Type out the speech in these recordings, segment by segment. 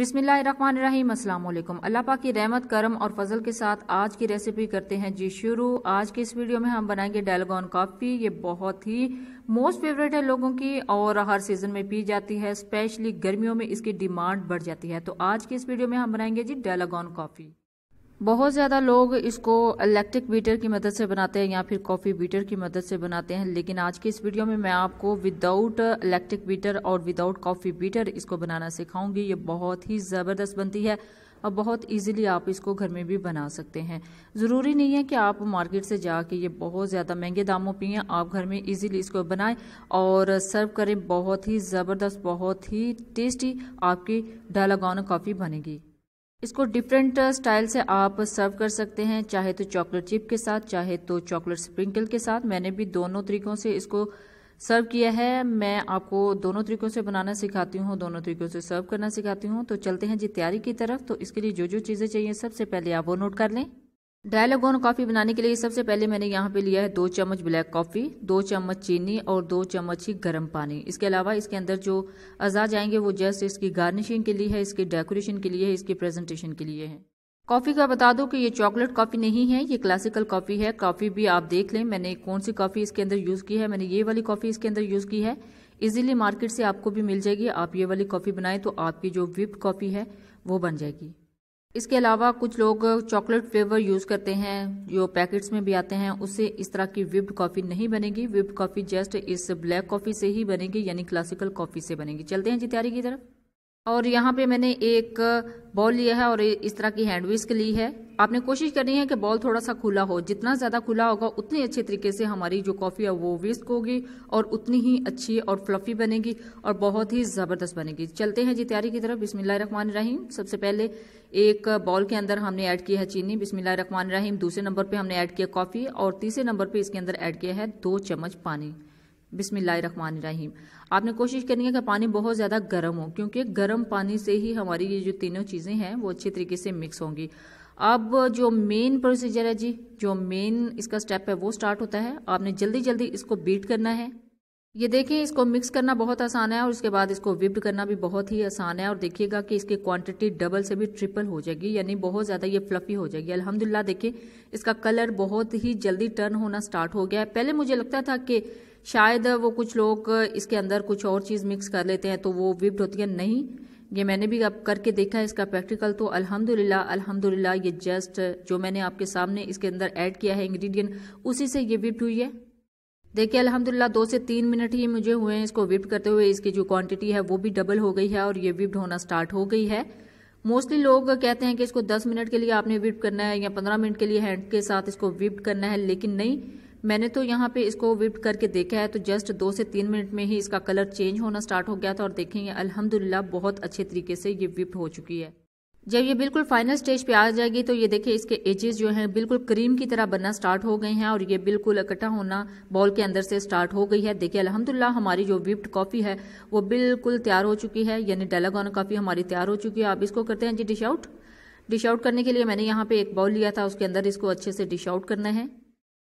अस्सलाम वालेकुम अल्लाह पाक की रहमत करम और फजल के साथ आज की रेसिपी करते हैं जी शुरू आज के इस वीडियो में हम बनाएंगे डेलगोन कॉफ़ी ये बहुत ही मोस्ट फेवरेट है लोगों की और हर सीज़न में पी जाती है स्पेशली गर्मियों में इसकी डिमांड बढ़ जाती है तो आज की इस वीडियो में हम बनाएंगे जी डेलागॉन कॉफ़ी बहुत ज़्यादा लोग इसको इलेक्ट्रिक बीटर की मदद से बनाते हैं या फिर कॉफ़ी बीटर की मदद से बनाते हैं लेकिन आज की इस वीडियो में मैं आपको विदाउट इलेक्ट्रिक बीटर और विदाउट कॉफ़ी बीटर इसको बनाना सिखाऊंगी ये बहुत ही ज़बरदस्त बनती है और बहुत इजीली आप इसको घर में भी बना सकते हैं ज़रूरी नहीं है कि आप मार्केट से जाके ये बहुत ज़्यादा महंगे दामों पिए आप घर में ईजिली इसको बनाएं और सर्व करें बहुत ही ज़बरदस्त बहुत ही टेस्टी आपकी डालागौन कॉफ़ी बनेगी इसको डिफरेंट स्टाइल uh, से आप सर्व कर सकते हैं चाहे तो चॉकलेट चिप के साथ चाहे तो चॉकलेट स्प्रिंकल के साथ मैंने भी दोनों तरीकों से इसको सर्व किया है मैं आपको दोनों तरीकों से बनाना सिखाती हूँ दोनों तरीकों से सर्व करना सिखाती हूँ तो चलते हैं जी तैयारी की तरफ तो इसके लिए जो जो चीज़ें चाहिए सबसे पहले आप वो नोट कर लें डायलोगोन कॉफ़ी बनाने के लिए सबसे पहले मैंने यहाँ पे लिया है दो चम्मच ब्लैक कॉफ़ी दो चम्मच चीनी और दो चम्मच ही गर्म पानी इसके अलावा इसके अंदर जो अज़ा जाएंगे वो जस्ट इसकी गार्निशिंग के लिए है इसके डेकोरेशन के लिए है इसके प्रेजेंटेशन के लिए है कॉफ़ी का बता दो कि ये चॉकलेट कॉफ़ी नहीं है ये क्लासिकल कॉफ़ी है कॉफ़ी भी आप देख लें मैंने कौन सी कॉफ़ी इसके अंदर यूज़ की है मैंने ये वाली कॉफ़ी इसके अंदर यूज़ की है इजिली मार्केट से आपको भी मिल जाएगी आप ये वाली कॉफ़ी बनाएं तो आपकी जो विप कॉफ़ी है वो बन जाएगी इसके अलावा कुछ लोग चॉकलेट फ्लेवर यूज़ करते हैं जो पैकेट्स में भी आते हैं उससे इस तरह की विप्ड कॉफ़ी नहीं बनेगी विप्ड कॉफ़ी जस्ट इस ब्लैक कॉफ़ी से ही बनेगी यानी क्लासिकल कॉफ़ी से बनेगी चलते हैं जी तैयारी की तरफ और यहाँ पे मैंने एक बॉल लिया है और इस तरह की हैंड विस्क ली है आपने कोशिश करनी है कि बॉल थोड़ा सा खुला हो जितना ज़्यादा खुला होगा उतनी अच्छे तरीके से हमारी जो कॉफ़ी है वो विस्क होगी और उतनी ही अच्छी और फ्लफी बनेगी और बहुत ही ज़बरदस्त बनेगी चलते हैं जी तैयारी की तरफ बिस्मिल्लाहमान रहीम सबसे पहले एक बॉल के अंदर हमने ऐड किया है चीनी बिस्मिल्लाहमान रहीम दूसरे नंबर पर हमने ऐड किया कॉफ़ी और तीसरे नंबर पर इसके अंदर ऐड किया है दो चम्मच पानी बिसमीम आपने कोशिश करनी है कि पानी बहुत ज़्यादा गर्म हो क्योंकि गर्म पानी से ही हमारी ये जो तीनों चीज़ें हैं वो अच्छी तरीके से मिक्स होंगी अब जो मेन प्रोसीजर है जी जो मेन इसका स्टेप है वो स्टार्ट होता है आपने जल्दी जल्दी इसको बीट करना है ये देखें इसको मिक्स करना बहुत आसान है और उसके बाद इसको विप्ड करना भी बहुत ही आसान है और देखिएगा कि इसकी क्वांटिटी डबल से भी ट्रिपल हो जाएगी यानी बहुत ज़्यादा ये फ्लफी हो जाएगी अल्हम्दुलिल्लाह देखिए इसका कलर बहुत ही जल्दी टर्न होना स्टार्ट हो गया है पहले मुझे लगता था कि शायद वो कुछ लोग इसके अंदर कुछ और चीज़ मिक्स कर लेते हैं तो वो विप्ड होती है नहीं ये मैंने भी अब करके देखा है इसका प्रैक्टिकल तो अल्हम्दुलिल्लाह अल्हम्दुलिल्लाह ये जस्ट जो मैंने आपके सामने इसके अंदर ऐड किया है इंग्रेडिएंट उसी से ये विप्ड हुई है देखिए अल्हम्दुलिल्लाह दो से तीन मिनट ही मुझे हुए हैं इसको विप्ड करते हुए इसकी जो क्वांटिटी है वो भी डबल हो गई है और ये विप्ड होना स्टार्ट हो गई है मोस्टली लोग कहते हैं कि इसको 10 मिनट के लिए आपने विप करना है या 15 मिनट के लिए हैंड के साथ इसको विप करना है लेकिन नहीं मैंने तो यहाँ पे इसको विप करके देखा है तो जस्ट दो से तीन मिनट में ही इसका कलर चेंज होना स्टार्ट हो गया था और देखेंगे अलहमदुल्ला बहुत अच्छे तरीके से ये विप हो चुकी है जब ये बिल्कुल फाइनल स्टेज पे आ जाएगी तो ये देखिए इसके एजेस जो हैं बिल्कुल क्रीम की तरह बनना स्टार्ट हो गए हैं और ये बिल्कुल इकट्ठा होना बॉल के अंदर से स्टार्ट हो गई है देखिए अल्हम्दुलिल्लाह हमारी जो विप्ड कॉफ़ी है वो बिल्कुल तैयार हो चुकी है यानी डेलागॉन कॉफ़ी हमारी तैयार हो चुकी है आप इसको करते हैं जी डिश आउट डिश आउट करने के लिए मैंने यहाँ पे एक बाउल लिया था उसके अंदर इसको अच्छे से डिश आउट करना है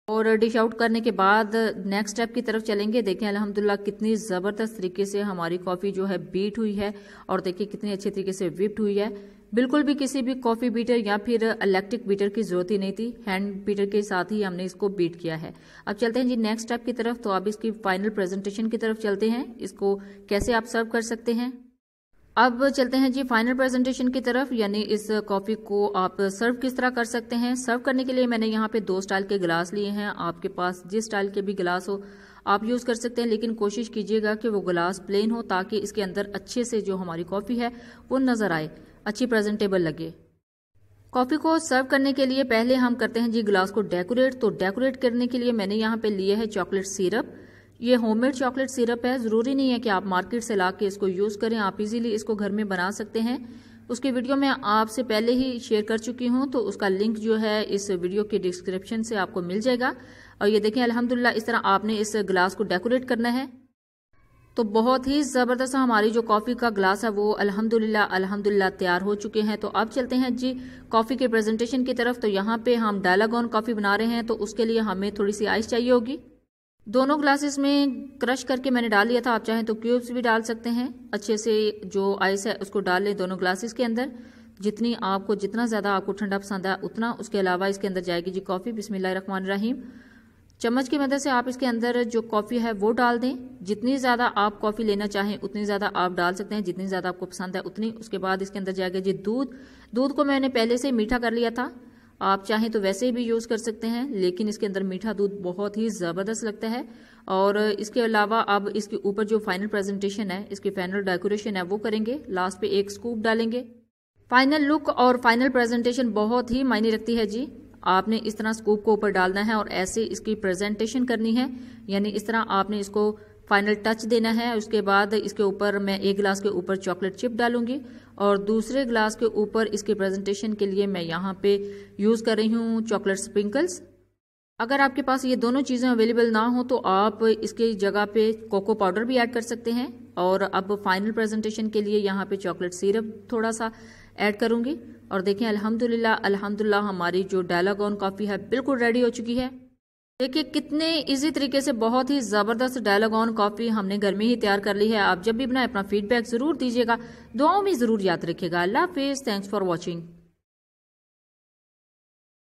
और डिश आउट करने के बाद नेक्स्ट स्टेप की तरफ चलेंगे देखें अल्हम्दुलिल्लाह कितनी ज़बरदस्त तरीके से हमारी कॉफ़ी जो है बीट हुई है और देखिए कितनी अच्छे तरीके से विप्ड हुई है बिल्कुल भी किसी भी कॉफ़ी बीटर या फिर इलेक्ट्रिक बीटर की ज़रूरत ही नहीं थी हैंड बीटर के साथ ही हमने इसको बीट किया है अब चलते हैं जी नेक्स्ट स्टेप की तरफ तो आप इसकी फाइनल प्रेजेंटेशन की तरफ चलते हैं इसको कैसे आप सर्व कर सकते हैं अब चलते हैं जी फाइनल प्रेजेंटेशन की तरफ यानी इस कॉफ़ी को आप सर्व किस तरह कर सकते हैं सर्व करने के लिए मैंने यहाँ पे दो स्टाइल के गिलास लिए हैं आपके पास जिस स्टाइल के भी गिलास हो आप यूज़ कर सकते हैं लेकिन कोशिश कीजिएगा कि वो गिलास प्लेन हो ताकि इसके अंदर अच्छे से जो हमारी कॉफ़ी है वो नज़र आए अच्छी प्रेजेंटेबल लगे कॉफ़ी को सर्व करने के लिए पहले हम करते हैं जी ग्लास को डेकोरेट तो डेकोरेट करने के लिए मैंने यहाँ पे लिए है चॉकलेट सिरप ये होममेड चॉकलेट सिरप है ज़रूरी नहीं है कि आप मार्केट से ला के इसको यूज़ करें आप इजीली इसको घर में बना सकते हैं उसकी वीडियो मैं आपसे पहले ही शेयर कर चुकी हूँ तो उसका लिंक जो है इस वीडियो के डिस्क्रिप्शन से आपको मिल जाएगा और ये देखें अलहमदुल्ला इस तरह आपने इस ग्लास को डेकोरेट करना है तो बहुत ही ज़बरदस्त हमारी जो कॉफ़ी का ग्लास है वो अल्हम्दुलिल्लाह अल्हम्दुलिल्लाह तैयार हो चुके हैं तो अब चलते हैं जी कॉफ़ी के प्रेजेंटेशन की तरफ तो यहाँ पे हम डायलागॉन कॉफ़ी बना रहे हैं तो उसके लिए हमें थोड़ी सी आइस चाहिए होगी दोनों ग्लासेस में क्रश करके मैंने डाल लिया था आप चाहें तो क्यूब्स भी डाल सकते हैं अच्छे से जो आइस है उसको डाल लें दोनों ग्लासेस के अंदर जितनी आपको जितना ज़्यादा आपको ठंडा पसंद है उतना उसके अलावा इसके अंदर जाएगी जी कॉफ़ी बिसमिल्ल रहीम चम्मच की मदद से आप इसके अंदर जो कॉफ़ी है वो डाल दें जितनी ज़्यादा आप कॉफ़ी लेना चाहें उतनी ज़्यादा आप डाल सकते हैं जितनी ज़्यादा आपको पसंद है उतनी उसके बाद इसके अंदर जाएगा जी दूध दूध को मैंने पहले से मीठा कर लिया था आप चाहें तो वैसे भी यूज़ कर सकते हैं लेकिन इसके अंदर मीठा दूध बहुत ही ज़बरदस्त लगता है और इसके अलावा अब इसके ऊपर जो फाइनल प्रेजेंटेशन है इसकी फाइनल डेकोरेशन है वो करेंगे लास्ट पे एक स्कूप डालेंगे फाइनल लुक और फाइनल प्रेजेंटेशन बहुत ही मायने रखती है जी आपने इस तरह स्कूप को ऊपर डालना है और ऐसे इसकी प्रेजेंटेशन करनी है यानी इस तरह आपने इसको फाइनल टच देना है उसके बाद इसके ऊपर मैं एक गिलास के ऊपर चॉकलेट चिप डालूंगी और दूसरे गिलास के ऊपर इसके प्रेजेंटेशन के लिए मैं यहाँ पे यूज़ कर रही हूँ चॉकलेट स्प्रिंकल्स अगर आपके पास ये दोनों चीज़ें अवेलेबल ना हो तो आप इसकी जगह पे कोको पाउडर भी ऐड कर सकते हैं और अब फाइनल प्रेजेंटेशन के लिए यहाँ पे चॉकलेट सिरप थोड़ा सा ऐड करूँगी और देखें अल्हम्दुलिल्लाह अल्हम्दुलिल्लाह हमारी जो डायलागॉन कॉफ़ी है बिल्कुल रेडी हो चुकी है देखिए कितने इजी तरीके से बहुत ही ज़बरदस्त डायलॉग ऑन कॉपी हमने घर में ही तैयार कर ली है आप जब भी बनाए अपना फीडबैक ज़रूर दीजिएगा दुआओं में ज़रूर याद रखिएगा अल्लाह हाफिज़ थैंक्स फॉर वॉचिंग